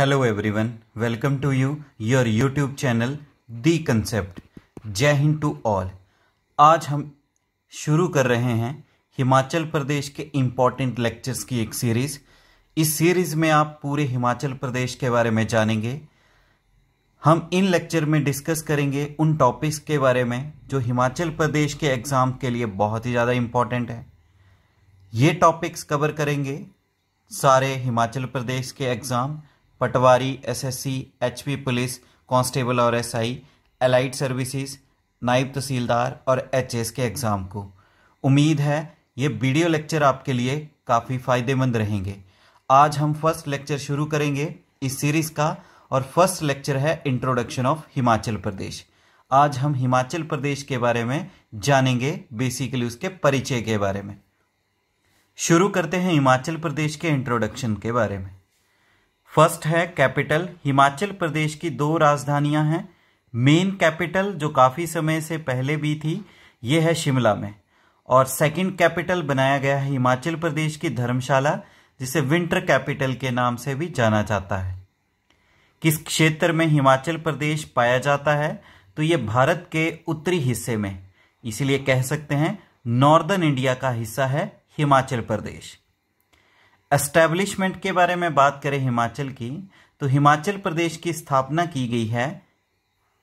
hello everyone welcome to you your YouTube channel the concept Jai Hind to all आज हम शुरू कर रहे हैं हिमाचल प्रदेश के इम्पॉर्टेंट लेक्चर्स की एक सीरीज़ इस सीरीज़ में आप पूरे हिमाचल प्रदेश के बारे में जानेंगे हम इन लेक्चर में डिस्कस करेंगे उन टॉपिक्स के बारे में जो हिमाचल प्रदेश के एग्ज़ाम के लिए बहुत ही ज़्यादा इम्पॉर्टेंट है ये टॉपिक्स कवर करेंगे सारे हिमाचल प्रदेश के exam patwari SSC HP police constable और SI allied services naib tehsildar और एचएस के एग्ज़ाम को उम्मीद है ये वीडियो लेक्चर आपके लिए काफ़ी फ़ायदेमंद रहेंगे आज हम फर्स्ट लेक्चर शुरू करेंगे इस सीरीज़ का और फर्स्ट लेक्चर है इंट्रोडक्शन ऑफ हिमाचल प्रदेश आज हम हिमाचल प्रदेश के बारे में जानेंगे बेसिकली उसके परिचय के बारे में शुरू करते हैं हिमाचल प्रदेश के इंट्रोडक्शन के बारे में फर्स्ट है कैपिटल हिमाचल प्रदेश की दो राजधानियां हैं मेन कैपिटल जो काफ़ी समय से पहले भी थी ये है शिमला में और सेकंड कैपिटल बनाया गया है हिमाचल प्रदेश की धर्मशाला जिसे विंटर कैपिटल के नाम से भी जाना जाता है किस क्षेत्र में हिमाचल प्रदेश पाया जाता है तो ये भारत के उत्तरी हिस्से में इसलिए कह सकते हैं नॉर्दर्न इंडिया का हिस्सा है हिमाचल प्रदेश एस्टैब्लिशमेंट के बारे में बात करें हिमाचल की तो हिमाचल प्रदेश की स्थापना की गई है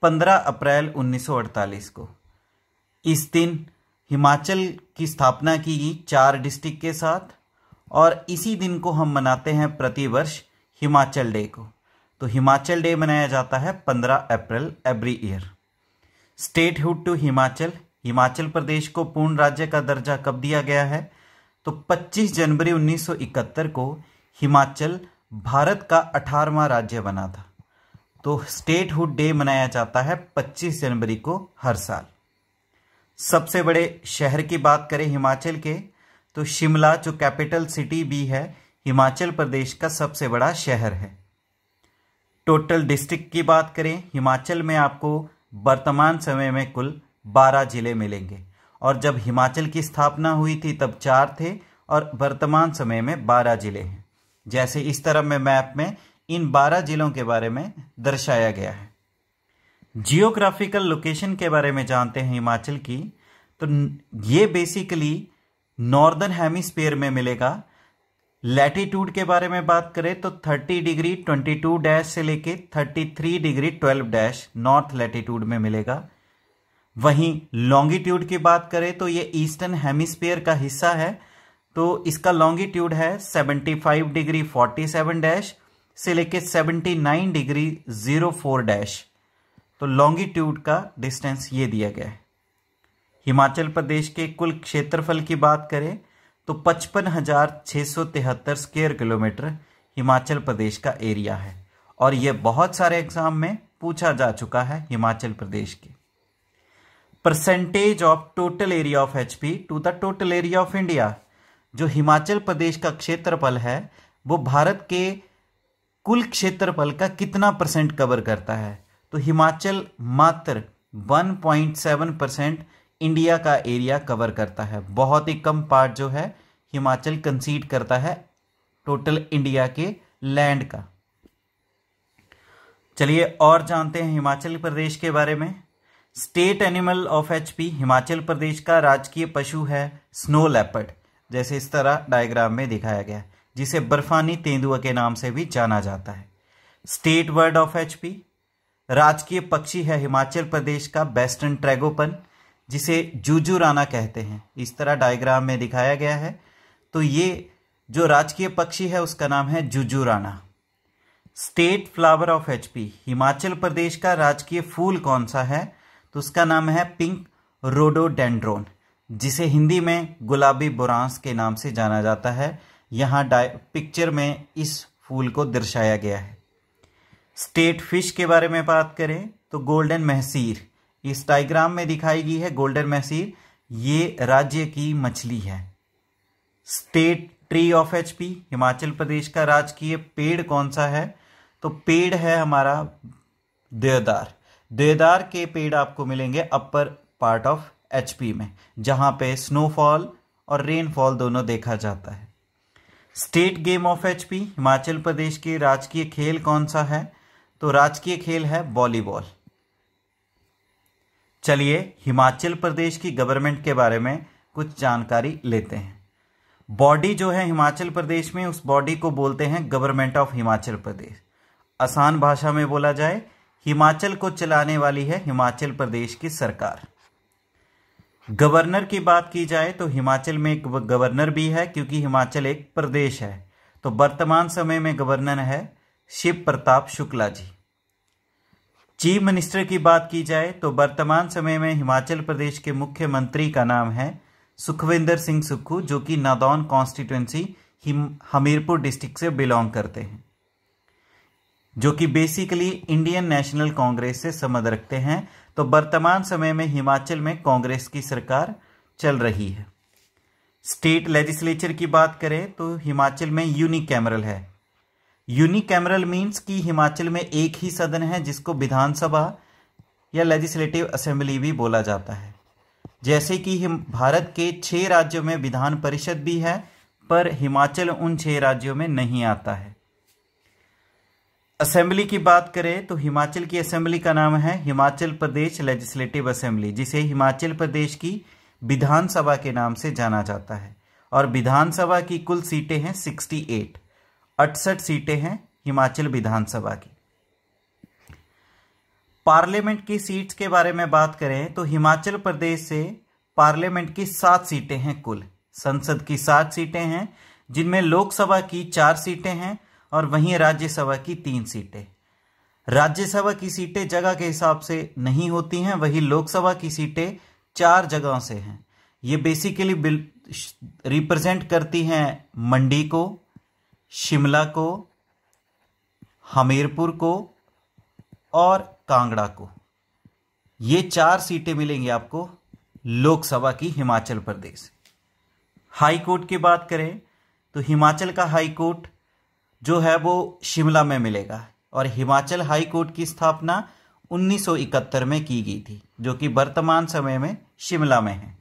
15 अप्रैल 1948 को इस दिन हिमाचल की स्थापना की गई चार डिस्ट्रिक्ट के साथ और इसी दिन को हम मनाते हैं प्रतिवर्ष हिमाचल डे को तो हिमाचल डे मनाया जाता है 15 April every year statehood to Himachal Himachal Pradesh को पूर्ण राज्य का दर्जा कब दिया गया है तो 25 जनवरी 1971 को हिमाचल भारत का 18वां राज्य बना था तो स्टेटहुड डे मनाया जाता है 25 जनवरी को हर साल सबसे बड़े शहर की बात करें हिमाचल के तो शिमला जो कैपिटल सिटी भी है हिमाचल प्रदेश का सबसे बड़ा शहर है टोटल डिस्ट्रिक्ट की बात करें हिमाचल में आपको वर्तमान समय में कुल 12 जिले मिलेंगे और जब हिमाचल की स्थापना हुई थी तब चार थे और वर्तमान समय में बारह जिले हैं जैसे इस तरह में मैप में इन बारह जिलों के बारे में दर्शाया गया है जियोग्राफिकल लोकेशन के बारे में जानते हैं हिमाचल की तो ये बेसिकली नॉर्दर्न हेमिस्फीयर में मिलेगा लैटिट्यूड के बारे में बात करें तो 30 डिग्री 22 डैश से लेके 33 डिग्री 12 डैश नॉर्थ लैटिट्यूड में मिलेगा वहीं लॉन्गिट्यूड की बात करें तो ये ईस्टर्न हेमिस्फीयर का हिस्सा है तो इसका लॉन्गिट्यूड है 75 डिग्री 47 डैश से लेके 79 डिग्री 04 डैश तो लॉन्गिट्यूड का डिस्टेंस ये दिया गया है हिमाचल प्रदेश के कुल क्षेत्रफल की बात करें तो पचपन हजार सौ तिहत्तर स्क्वेयर किलोमीटर हिमाचल प्रदेश का एरिया है और यह बहुत सारे एग्जाम में पूछा जा चुका है हिमाचल प्रदेश के percentage of total area of P to the total area of India जो हिमाचल प्रदेश का क्षेत्रफल है वो भारत के कुल क्षेत्रफल का कितना परसेंट कवर करता है तो हिमाचल मात्र 1.7 परसेंट इंडिया का एरिया कवर करता है बहुत ही कम पार्ट जो है हिमाचल कंसीड करता है टोटल इंडिया के लैंड का चलिए और जानते हैं हिमाचल प्रदेश के बारे में state animal of HP Himachal Pradesh का राजकीय पशु है स्नो लेपर्ड जैसे इस तरह डायग्राम में दिखाया गया जिसे बर्फानी तेंदुआ के नाम से भी जाना जाता है स्टेट बर्ड ऑफ एचपी राजकीय पक्षी है हिमाचल प्रदेश का वेस्टर्न ट्रेगोपन जिसे जूजूराना कहते हैं इस तरह डायग्राम में दिखाया गया है तो ये जो राजकीय पक्षी है उसका नाम है राना state flower of HP Himachal Pradesh का राजकीय फूल कौन सा है तो उसका नाम है पिंक रोडोडेंड्रोन जिसे हिंदी में गुलाबी बुरांस के नाम से जाना जाता है यहाँ पिक्चर में इस फूल को दर्शाया गया है स्टेट फिश के बारे में बात करें तो गोल्डन महसीर इस डायग्राम में दिखाई गई है गोल्डन महसीर ये राज्य की मछली है state tree of HP Himachal Pradesh का राजकीय पेड़ कौन सा है तो पेड़ है हमारा देवदार देदार के पेड़ आपको मिलेंगे अपर पार्ट ऑफ एच में जहां पे स्नोफॉल और रेनफॉल दोनों देखा जाता है state game of H Himachal Pradesh के राजकीय खेल कौन सा है तो राजकीय खेल है वॉलीबॉल चलिए हिमाचल प्रदेश की गवर्नमेंट के बारे में कुछ जानकारी लेते हैं बॉडी जो है हिमाचल प्रदेश में उस बॉडी को बोलते हैं गवर्नमेंट ऑफ हिमाचल प्रदेश आसान भाषा में बोला जाए हिमाचल को चलाने वाली है हिमाचल प्रदेश की सरकार गवर्नर की बात की जाए तो हिमाचल में एक गवर्नर भी है क्योंकि हिमाचल एक प्रदेश है तो वर्तमान समय में गवर्नर है शिव प्रताप शुक्ला जी चीफ मिनिस्टर की बात की जाए तो वर्तमान समय में हिमाचल प्रदेश के मुख्यमंत्री का नाम है सुखविंदर सिंह सुक्खू जो कि नादौन कॉन्स्टिट्युएंसी हमीरपुर डिस्ट्रिक्ट से बिलोंग करते हैं जो कि बेसिकली इंडियन नेशनल कांग्रेस से संबंध रखते हैं तो वर्तमान समय में हिमाचल में कांग्रेस की सरकार चल रही है स्टेट लेजिस्लेचर की बात करें तो हिमाचल में यूनिकैमरल है यूनिकैमरल मीन्स की हिमाचल में एक ही सदन है जिसको विधानसभा या लेजिस्लेटिव असेंबली भी बोला जाता है जैसे कि भारत के छह राज्यों में विधान परिषद भी है पर हिमाचल उन छह राज्यों में नहीं आता है असेंबली की बात करें तो हिमाचल की असेंबली का नाम है हिमाचल प्रदेश लेजिस्लेटिव असेंबली जिसे हिमाचल प्रदेश की विधानसभा के नाम से जाना जाता है और विधानसभा की कुल सीटें हैं 68 अड़सठ सीटें हैं हिमाचल विधानसभा की पार्लियामेंट की सीट्स के बारे में बात करें तो हिमाचल प्रदेश से पार्लियामेंट की सात सीटें हैं कुल संसद की सात सीटें हैं जिनमें लोकसभा की चार सीटें हैं और वहीं राज्यसभा की तीन सीटें राज्यसभा की सीटें जगह के हिसाब से नहीं होती हैं वहीं लोकसभा की सीटें चार जगहों से हैं ये बेसिकली रिप्रेजेंट करती हैं मंडी को शिमला को हमीरपुर को और कांगड़ा को ये चार सीटें मिलेंगी आपको लोकसभा की हिमाचल प्रदेश हाई कोर्ट की बात करें तो हिमाचल का हाई कोर्ट जो है वो शिमला में मिलेगा और हिमाचल हाई कोर्ट की स्थापना 1971 में की गई थी जो कि वर्तमान समय में शिमला में है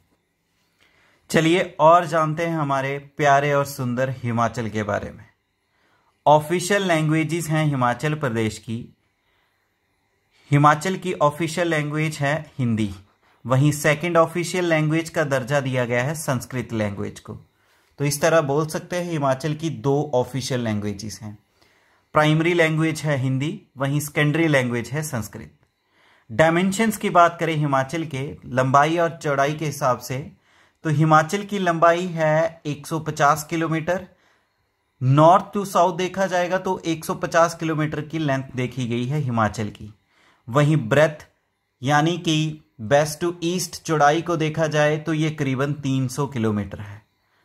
चलिए और जानते हैं हमारे प्यारे और सुंदर हिमाचल के बारे में ऑफिशियल लैंग्वेजेस हैं हिमाचल प्रदेश की हिमाचल की ऑफिशियल लैंग्वेज है हिंदी वहीं सेकंड ऑफिशियल लैंग्वेज का दर्जा दिया गया है संस्कृत लैंग्वेज को तो इस तरह बोल सकते हैं हिमाचल की दो ऑफिशियल लैंग्वेजेस हैं प्राइमरी लैंग्वेज है हिंदी वहीं सेकेंडरी लैंग्वेज है संस्कृत डायमेंशंस की बात करें हिमाचल के लंबाई और चौड़ाई के हिसाब से तो हिमाचल की लंबाई है 150 किलोमीटर नॉर्थ टू साउथ देखा जाएगा तो 150 किलोमीटर की लेंथ देखी गई है हिमाचल की वहीं ब्रेथ यानी कि वेस्ट टू ईस्ट चौड़ाई को देखा जाए तो ये करीबन 300 किलोमीटर है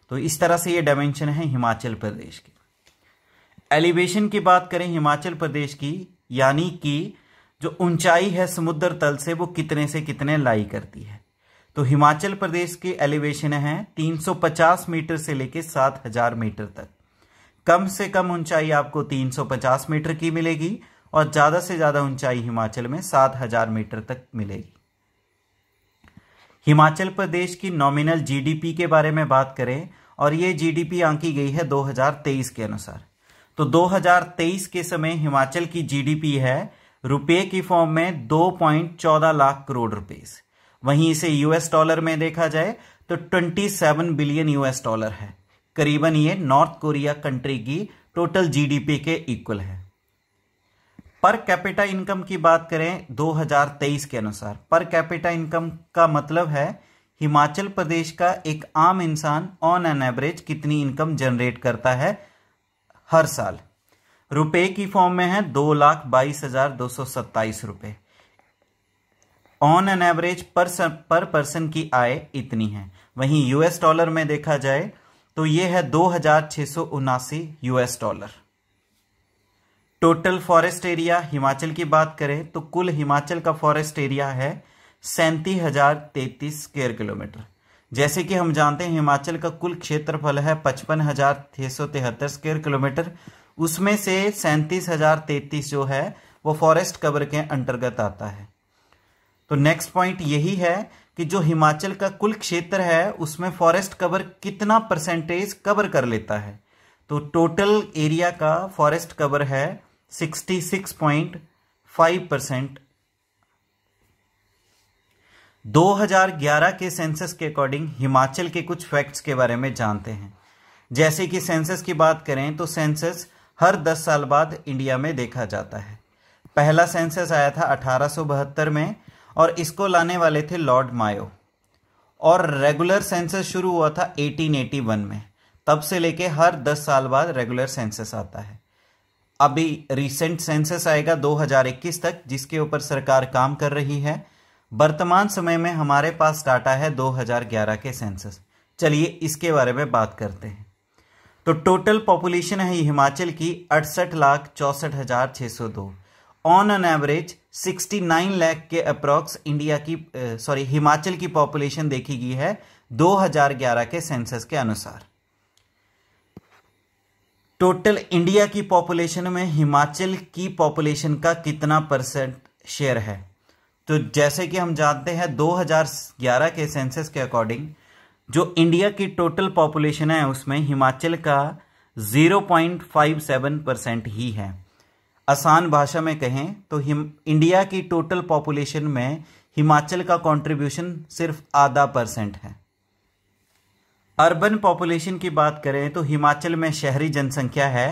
तो इस तरह से ये डायमेंशन है हिमाचल प्रदेश के एलिवेशन की बात करें हिमाचल प्रदेश की यानी कि जो ऊंचाई है समुद्र तल से वो कितने से कितने लाई करती है तो हिमाचल प्रदेश के एलिवेशन है 350 मीटर से लेकर 7000 मीटर तक कम से कम ऊंचाई आपको 350 मीटर की मिलेगी और ज़्यादा से ज़्यादा ऊंचाई हिमाचल में 7000 मीटर तक मिलेगी हिमाचल प्रदेश की नॉमिनल जीडीपी के बारे में बात करें और ये जीडीपी आंकी गई है 2023 के अनुसार तो 2023 के समय हिमाचल की जीडीपी है रुपए की फॉर्म में 2.14 लाख करोड़ रुपए वहीं इसे यूएस डॉलर में देखा जाए तो 27 बिलियन यूएस डॉलर है करीबन ये नॉर्थ कोरिया कंट्री की टोटल जीडीपी के इक्वल है पर कैपिटा इनकम की बात करें 2023 के अनुसार पर कैपिटा इनकम का मतलब है हिमाचल प्रदेश का एक आम इंसान ऑन एन एवरेज कितनी इनकम जनरेट करता है हर साल रुपए की फॉर्म में है दो लाख बाईस हजार दो सौ सत्ताईस रुपए ऑन एन एवरेज पर पर पर्सन की आय इतनी है वहीं यूएस डॉलर में देखा जाए तो यह है दो हजार छह सौ उनासी US dollar total forest area Himachal की बात करें तो कुल हिमाचल का फॉरेस्ट एरिया है सैंतीस हजार तैतीस स्क्वेयर किलोमीटर जैसे कि हम जानते हैं हिमाचल का कुल क्षेत्रफल है पचपन हजार छह सौ तिहत्तर स्क्वेयर किलोमीटर उसमें से सैंतीस हजार तैतीस जो है वो फॉरेस्ट कवर के अंतर्गत आता है तो नेक्स्ट पॉइंट यही है कि जो हिमाचल का कुल क्षेत्र है उसमें फॉरेस्ट कवर कितना परसेंटेज कवर कर लेता है तो टोटल एरिया का फॉरेस्ट कवर है 66.5 परसेंट 2011 के सेंसस के अकॉर्डिंग हिमाचल के कुछ फैक्ट्स के बारे में जानते हैं जैसे कि सेंसस की बात करें तो सेंसस हर 10 साल बाद इंडिया में देखा जाता है पहला सेंसस आया था अठारह में और इसको लाने वाले थे लॉर्ड मायो और रेगुलर सेंसस शुरू हुआ था 1881 में तब से लेके हर 10 साल बाद रेगुलर सेंसस आता है अभी रिसेंट सेंसस आएगा 2021 तक जिसके ऊपर सरकार काम कर रही है वर्तमान समय में हमारे पास डाटा है 2011 के सेंसस चलिए इसके बारे में बात करते हैं तो टोटल पॉपुलेशन है हिमाचल की अड़सठ लाख चौसठ हज़ार छः सौ दो ऑन एन एवरेज 69 लाख के अप्रॉक्स इंडिया की सॉरी हिमाचल की पॉपुलेशन देखी गई है 2011 के सेंसस के अनुसार टोटल इंडिया की पॉपुलेशन में हिमाचल की पॉपुलेशन का कितना परसेंट शेयर है तो जैसे कि हम जानते हैं 2011 के सेंसस के अकॉर्डिंग जो इंडिया की टोटल पॉपुलेशन है उसमें हिमाचल का 0.57 परसेंट ही है आसान भाषा में कहें तो हिम इंडिया की टोटल पॉपुलेशन में हिमाचल का कंट्रीब्यूशन सिर्फ आधा परसेंट है अर्बन पॉपुलेशन की बात करें तो हिमाचल में शहरी जनसंख्या है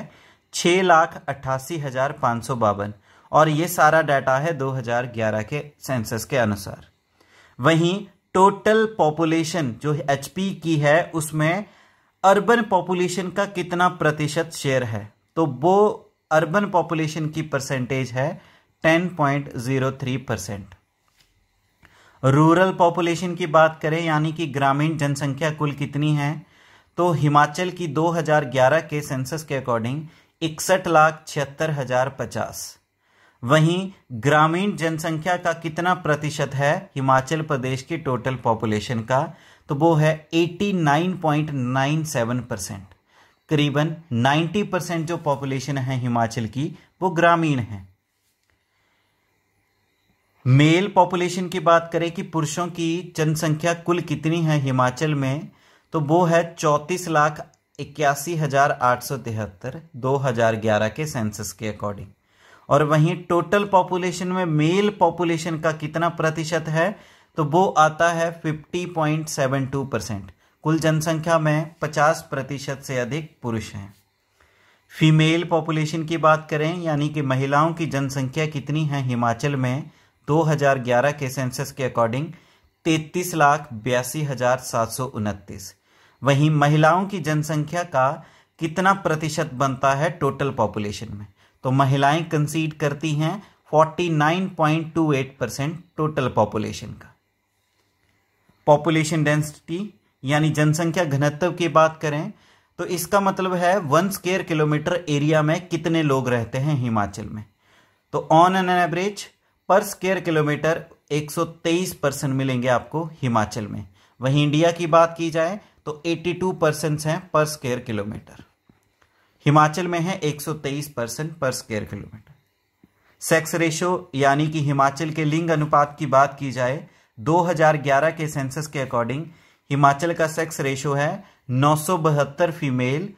छः लाख अट्ठासी हज़ार पाँच सौ बावन और ये सारा डाटा है 2011 के सेंसस के अनुसार वहीं टोटल पॉपुलेशन जो एच की है उसमें अर्बन पॉपुलेशन का कितना प्रतिशत शेयर है तो वो अर्बन पॉपुलेशन की परसेंटेज है 10.03 परसेंट रूरल पॉपुलेशन की बात करें यानी कि ग्रामीण जनसंख्या कुल कितनी है तो हिमाचल की 2011 के सेंसस के अकॉर्डिंग इकसठ लाख छिहत्तर हजार पचास वहीं ग्रामीण जनसंख्या का कितना प्रतिशत है हिमाचल प्रदेश की टोटल पॉपुलेशन का तो वो है 89.97 परसेंट करीबन 90 परसेंट जो पॉपुलेशन है हिमाचल की वो ग्रामीण है मेल पॉपुलेशन की बात करें कि पुरुषों की जनसंख्या कुल कितनी है हिमाचल में तो वो है चौंतीस लाख इक्यासी हजार आठ सौ तिहत्तर दो हजार ग्यारह के सेंसस के अकॉर्डिंग और वहीं टोटल पॉपुलेशन में मेल पॉपुलेशन का कितना प्रतिशत है तो वो आता है fifty point seven two percent कुल जनसंख्या में पचास प्रतिशत से अधिक पुरुष हैं फीमेल पॉपुलेशन की बात करें यानी कि महिलाओं की जनसंख्या कितनी है हिमाचल में 2011 के सेंसस के अकॉर्डिंग तैतीस लाख बयासी हजार सात सौ उनतीस वहीं महिलाओं की जनसंख्या का कितना प्रतिशत बनता है टोटल पॉपुलेशन में तो महिलाएं कंसीड करती हैं 49.28 परसेंट टोटल पॉपुलेशन का पॉपुलेशन डेंसिटी यानी जनसंख्या घनत्व की बात करें तो इसका मतलब है वन स्केयर किलोमीटर एरिया में कितने लोग रहते हैं हिमाचल में तो on an average per square kilometer 123 percent मिलेंगे आपको हिमाचल में वहीं इंडिया की बात की जाए तो 82 परसेंट हैं पर स्क्वेयर किलोमीटर हिमाचल में है 123 परसेंट पर स्क्वेयर किलोमीटर सेक्स रेशो यानी कि हिमाचल के लिंग अनुपात की बात की जाए 2011 के सेंसस के अकॉर्डिंग हिमाचल का सेक्स रेशो है नौ फीमेल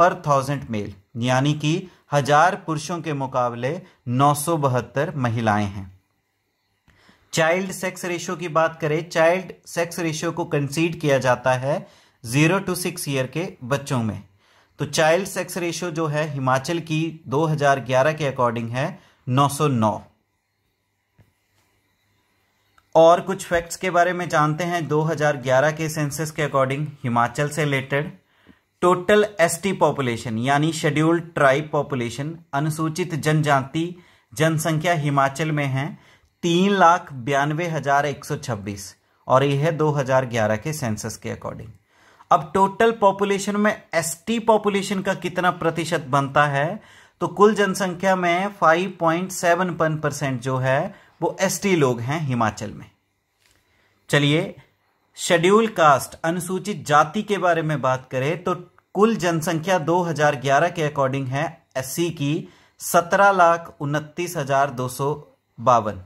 पर थाउजेंड मेल यानी कि हजार पुरुषों के मुकाबले नौ सौ बहत्तर महिलाएं हैं चाइल्ड सेक्स रेशियो की बात करें चाइल्ड सेक्स रेशियो को कंसीड किया जाता है जीरो टू सिक्स ईयर के बच्चों में तो चाइल्ड सेक्स रेशियो जो है हिमाचल की 2011 के अकॉर्डिंग है 909 और कुछ फैक्ट्स के बारे में जानते हैं 2011 के सेंसस के अकॉर्डिंग हिमाचल से रिलेटेड टोटल एसटी पॉपुलेशन यानी शेड्यूल्ड ट्राइब पॉपुलेशन अनुसूचित जनजाति जनसंख्या हिमाचल में है तीन लाख बयानवे हजार एक सौ छब्बीस और यह है ग्यारह के सेंसस के अकॉर्डिंग अब टोटल पॉपुलेशन में एसटी पॉपुलेशन का कितना प्रतिशत बनता है तो कुल जनसंख्या में five point seven one percent जो है वो एसटी लोग हैं हिमाचल में चलिए शेड्यूल कास्ट अनुसूचित जाति के बारे में बात करें तो कुल जनसंख्या 2011 के अकॉर्डिंग है एससी की सत्रह लाख उनतीस हजार दो सौ बावन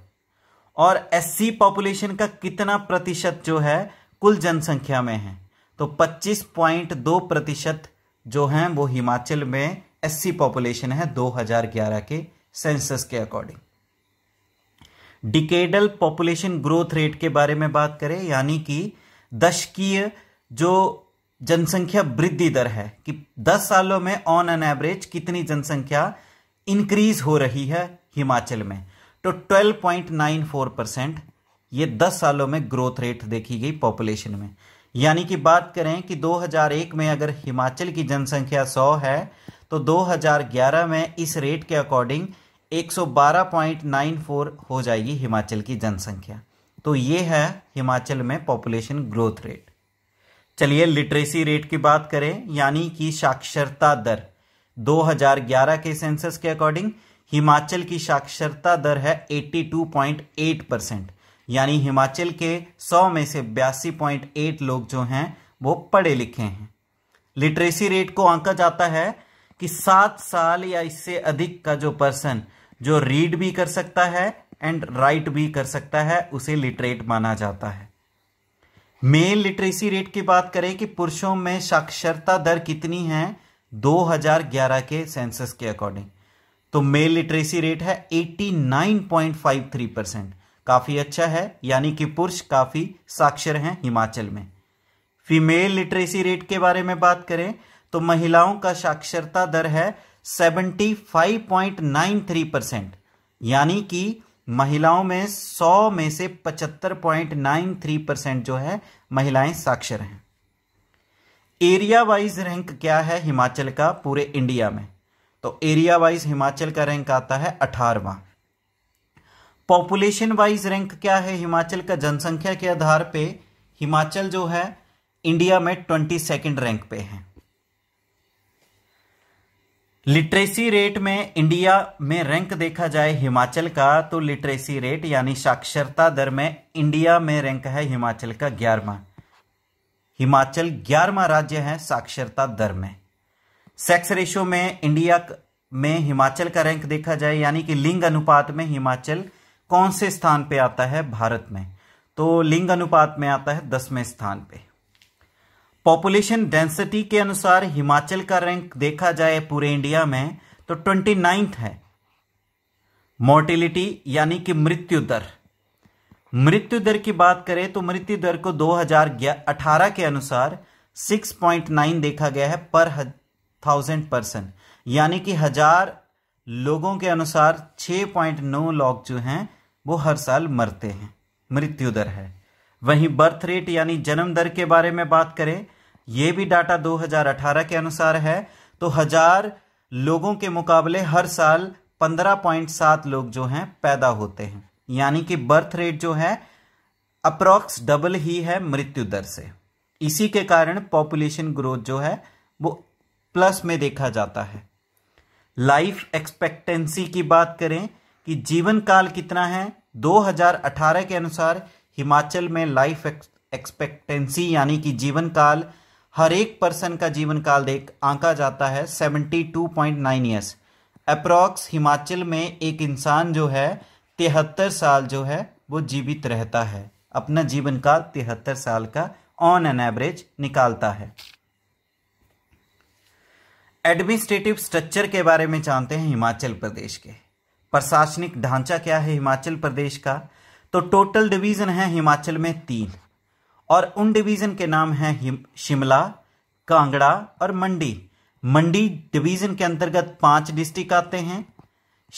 और एससी पॉपुलेशन का कितना प्रतिशत जो है कुल जनसंख्या में है तो 25.2 प्रतिशत जो है वो हिमाचल में एससी पॉपुलेशन है 2011 के सेंसस के according decadal population growth rate के बारे में बात करें यानी कि दशकीय जो जनसंख्या वृद्धि दर है कि 10 सालों में ऑन एन एवरेज कितनी जनसंख्या इंक्रीज हो रही है हिमाचल में तो 12.94 परसेंट ये 10 सालों में ग्रोथ रेट देखी गई पॉपुलेशन में यानी कि बात करें कि 2001 में अगर हिमाचल की जनसंख्या 100 है तो 2011 में इस रेट के अकॉर्डिंग 112.94 हो जाएगी हिमाचल की जनसंख्या तो ये है हिमाचल में पॉपुलेशन ग्रोथ रेट चलिए लिटरेसी रेट की बात करें यानी कि साक्षरता दर 2011 के सेंसस के अकॉर्डिंग हिमाचल की साक्षरता दर है 82.8 परसेंट यानी हिमाचल के 100 में से बयासी पॉइंट लोग जो हैं वो पढ़े लिखे हैं लिटरेसी रेट को आंका जाता है कि सात साल या इससे अधिक का जो पर्सन जो रीड भी कर सकता है एंड राइट भी कर सकता है उसे लिटरेट माना जाता है मेल लिटरेसी रेट की बात करें कि पुरुषों में साक्षरता दर कितनी है 2011 के सेंसस के अकॉर्डिंग तो मेल लिटरेसी रेट है 89.53 परसेंट काफ़ी अच्छा है यानी कि पुरुष काफ़ी साक्षर हैं हिमाचल में फीमेल लिटरेसी रेट के बारे में बात करें तो महिलाओं का साक्षरता दर है 75.93 परसेंट यानी कि महिलाओं में 100 में से 75.93 परसेंट जो है महिलाएं साक्षर हैं एरिया वाइज रैंक क्या है हिमाचल का पूरे इंडिया में तो एरिया वाइज हिमाचल का रैंक आता है अठारवा पॉपुलेशन वाइज रैंक क्या है हिमाचल का जनसंख्या के आधार पे हिमाचल जो है इंडिया में ट्वेंटी सेकेंड रैंक पे है लिटरेसी रेट में इंडिया में रैंक देखा जाए हिमाचल का तो लिटरेसी रेट यानी साक्षरता दर में इंडिया में रैंक है हिमाचल का ग्यारहवा हिमाचल ग्यारहवा राज्य है साक्षरता दर में सेक्स रेशो में इंडिया में हिमाचल का रैंक देखा जाए यानी कि लिंग अनुपात में हिमाचल कौन से स्थान पे आता है भारत में तो लिंग अनुपात में आता है दसवें स्थान पर पॉपुलेशन डेंसिटी के अनुसार हिमाचल का रैंक देखा जाए पूरे इंडिया में तो ट्वेंटी नाइन्थ है मोर्टिलिटी यानी कि मृत्यु दर मृत्यु दर की बात करें तो मृत्यु दर को 2018 के अनुसार 6.9 देखा गया है पर थाउजेंड पर्सन यानी कि हजार लोगों के अनुसार 6.9 लोग जो हैं वो हर साल मरते हैं मृत्यु दर है वहीं बर्थ रेट यानी जन्म दर के बारे में बात करें ये भी डाटा 2018 के अनुसार है तो हजार लोगों के मुकाबले हर साल 15.7 लोग जो हैं पैदा होते हैं यानी कि बर्थ रेट जो है अप्रॉक्स डबल ही है मृत्यु दर से इसी के कारण पॉपुलेशन ग्रोथ जो है वो प्लस में देखा जाता है लाइफ एक्सपेक्टेंसी की बात करें कि जीवन काल कितना है 2018 के अनुसार हिमाचल में लाइफ एक्सपेक्टेंसी यानी कि जीवन काल हर एक पर्सन का जीवन काल देख आंका जाता है 72.9 ईयर्स अप्रॉक्स हिमाचल में एक इंसान जो है तिहत्तर साल जो है वो जीवित रहता है अपना जीवन काल तिहत्तर साल का ऑन एन एवरेज निकालता है एडमिनिस्ट्रेटिव स्ट्रक्चर के बारे में जानते हैं हिमाचल प्रदेश के प्रशासनिक ढांचा क्या है हिमाचल प्रदेश का तो टोटल डिवीज़न है हिमाचल में तीन और उन डिवीज़न के नाम हैं शिमला कांगड़ा और मंडी मंडी डिवीज़न के अंतर्गत पांच डिस्ट्रिक्ट आते हैं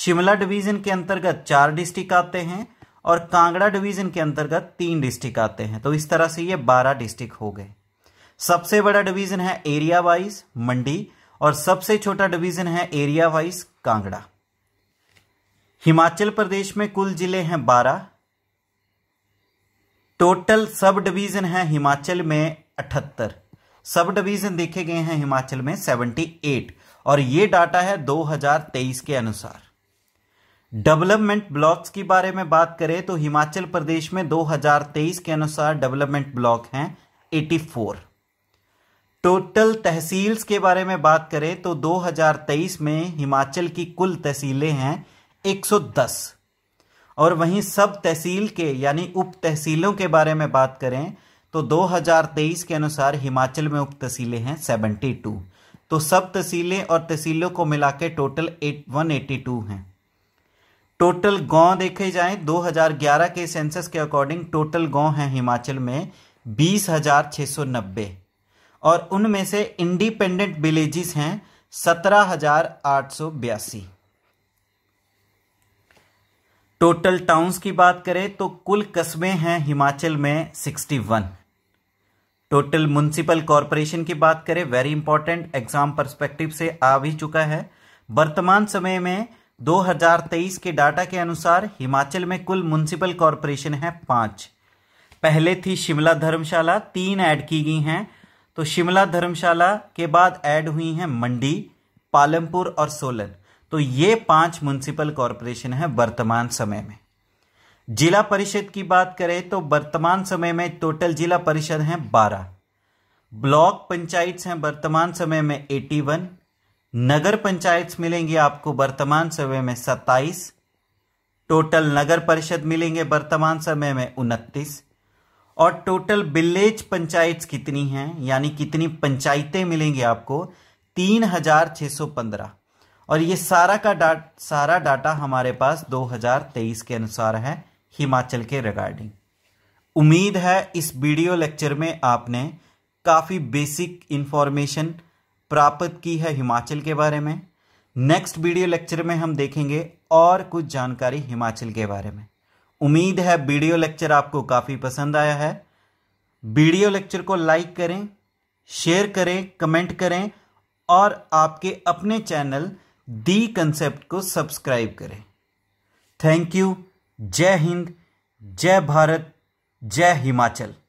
शिमला डिवीज़न के अंतर्गत चार डिस्ट्रिक्ट आते हैं और कांगड़ा डिवीज़न के अंतर्गत तीन डिस्ट्रिक्ट आते हैं तो इस तरह से ये बारह डिस्ट्रिक्ट हो गए सबसे बड़ा डिवीज़न है एरिया वाइज मंडी और सबसे छोटा डिवीज़न है एरिया वाइज कांगड़ा हिमाचल प्रदेश में कुल जिले हैं बारह टोटल सब डिवीज़न है हिमाचल में अठहत्तर सब डिवीज़न देखे गए हैं हिमाचल में 78 और ये डाटा है 2023 के अनुसार डेवलपमेंट ब्लॉक्स के बारे में बात करें तो हिमाचल प्रदेश में 2023 के अनुसार डेवलपमेंट ब्लॉक हैं 84 टोटल तहसील्स के बारे में बात करें तो 2023 में हिमाचल की कुल तहसीलें हैं 110 और वहीं सब तहसील के यानी उप तहसीलों के बारे में बात करें तो 2023 के अनुसार हिमाचल में उप तहसीलें हैं 72 तो सब तहसीलें और तहसीलों को मिला के टोटल वन एटी टू हैं टोटल गांव देखे जाएं 2011 के सेंसस के अकॉर्डिंग टोटल गांव हैं हिमाचल में बीस हजार छः सौ नब्बे और उनमें से इंडिपेंडेंट विलेजेस हैं सत्रह हजार आठ सौ बयासी टोटल टाउन्स की बात करें तो कुल कस्बे हैं हिमाचल में 61 टोटल म्यूनसिपल कॉरपोरेशन की बात करें वेरी इंपॉर्टेंट एग्जाम परस्पेक्टिव से आ भी चुका है वर्तमान समय में 2023 के डाटा के अनुसार हिमाचल में कुल म्यूनसिपल कॉरपोरेशन है पांच पहले थी शिमला धर्मशाला तीन ऐड की गई हैं तो शिमला धर्मशाला के बाद ऐड हुई हैं मंडी पालमपुर और सोलन तो ये पांच म्यूनिसिपल कॉरपोरेशन है वर्तमान समय में जिला परिषद की बात करें तो वर्तमान समय में टोटल जिला परिषद हैं बारह ब्लॉक पंचायत हैं वर्तमान समय में एटी वन नगर पंचायत मिलेंगे आपको वर्तमान समय में सत्ताईस टोटल नगर परिषद मिलेंगे वर्तमान समय में उनतीस और टोटल विलेज पंचायत कितनी हैं यानी कितनी पंचायतें मिलेंगी आपको तीन हजार छह सौ पंद्रह और ये सारा का डाट सारा डाटा हमारे पास 2023 के अनुसार है हिमाचल के रिगार्डिंग उम्मीद है इस वीडियो लेक्चर में आपने काफ़ी बेसिक इन्फॉर्मेशन प्राप्त की है हिमाचल के बारे में नेक्स्ट वीडियो लेक्चर में हम देखेंगे और कुछ जानकारी हिमाचल के बारे में उम्मीद है वीडियो लेक्चर आपको काफ़ी पसंद आया है वीडियो लेक्चर को लाइक करें शेयर करें कमेंट करें और आपके अपने चैनल दी कंसेप्ट को सब्सक्राइब करें थैंक यू जय हिंद जय भारत जय हिमाचल